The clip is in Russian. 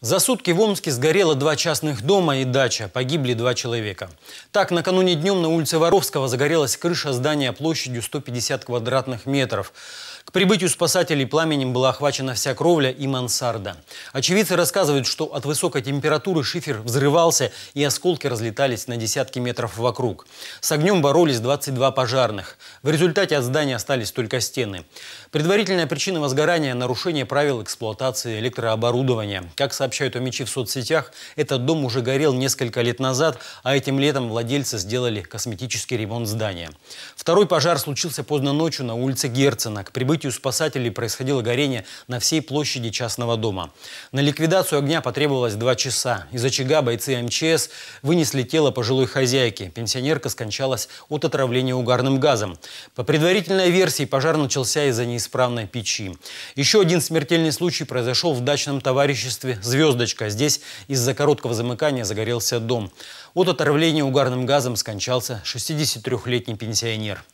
За сутки в Омске сгорело два частных дома и дача. Погибли два человека. Так, накануне днем на улице Воровского загорелась крыша здания площадью 150 квадратных метров. К прибытию спасателей пламенем была охвачена вся кровля и мансарда. Очевидцы рассказывают, что от высокой температуры шифер взрывался и осколки разлетались на десятки метров вокруг. С огнем боролись 22 пожарных. В результате от здания остались только стены. Предварительная причина возгорания – нарушение правил эксплуатации электрооборудования. Как сообщают омичи в соцсетях, этот дом уже горел несколько лет назад, а этим летом владельцы сделали косметический ремонт здания. Второй пожар случился поздно ночью на улице Герцена. К прибытию прибытию спасателей происходило горение на всей площади частного дома. На ликвидацию огня потребовалось два часа. Из очага бойцы МЧС вынесли тело пожилой хозяйки. Пенсионерка скончалась от отравления угарным газом. По предварительной версии пожар начался из-за неисправной печи. Еще один смертельный случай произошел в дачном товариществе «Звездочка». Здесь из-за короткого замыкания загорелся дом. От отравления угарным газом скончался 63-летний пенсионер.